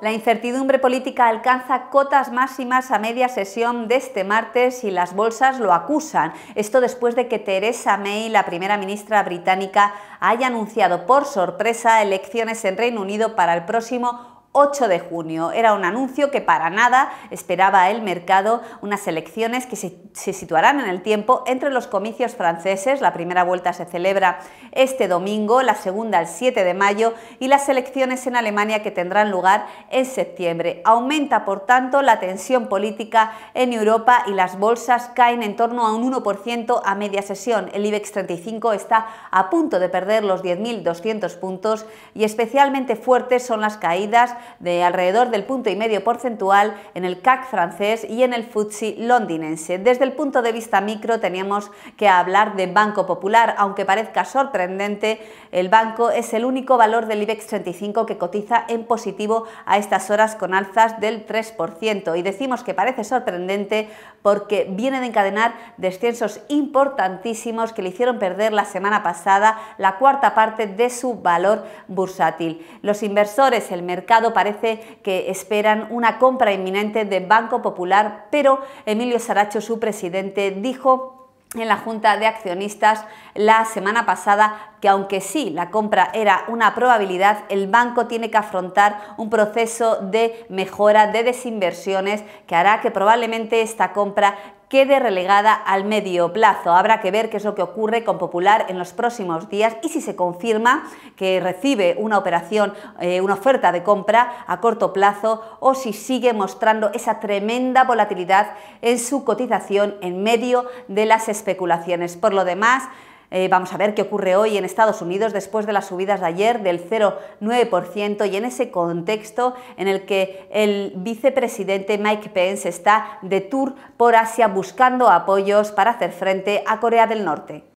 La incertidumbre política alcanza cotas máximas a media sesión de este martes y las bolsas lo acusan. Esto después de que Theresa May, la primera ministra británica, haya anunciado por sorpresa elecciones en Reino Unido para el próximo 8 de junio. Era un anuncio que para nada esperaba el mercado, unas elecciones que se, situarán en el tiempo entre los comicios franceses, la primera vuelta se celebra este domingo, la segunda el 7 de mayo y las elecciones en Alemania que tendrán lugar en septiembre. Aumenta, por tanto, la tensión política en Europa y las bolsas caen en torno a un 1% a media sesión. El IBEX 35 está a punto de perder los 10.200 puntos y especialmente fuertes son las caídas de alrededor del punto y medio porcentual en el CAC francés y en el FTSE londinense. Desde el punto de vista micro teníamos que hablar de Banco Popular, aunque parezca sorprendente, el banco es el único valor del IBEX 35 que cotiza en positivo a estas horas con alzas del 3% y decimos que parece sorprendente porque viene de encadenar descensos importantísimos que le hicieron perder la semana pasada la cuarta parte de su valor bursátil. Los inversores, el mercado parece que esperan una compra inminente de Banco Popular, pero Emilio Saracho, su presidente, dijo en la Junta de Accionistas la semana pasada que aunque sí la compra era una probabilidad, el banco tiene que afrontar un proceso de mejora de desinversiones que hará que probablemente esta compra quede relegada al medio plazo. Habrá que ver qué es lo que ocurre con Popular en los próximos días y si se confirma que recibe una operación, eh, una oferta de compra a corto plazo o si sigue mostrando esa tremenda volatilidad en su cotización en medio de las especulaciones. Por lo demás, eh, vamos a ver qué ocurre hoy en Estados Unidos después de las subidas de ayer del 0,9% y en ese contexto en el que el vicepresidente Mike Pence está de tour por Asia buscando apoyos para hacer frente a Corea del Norte.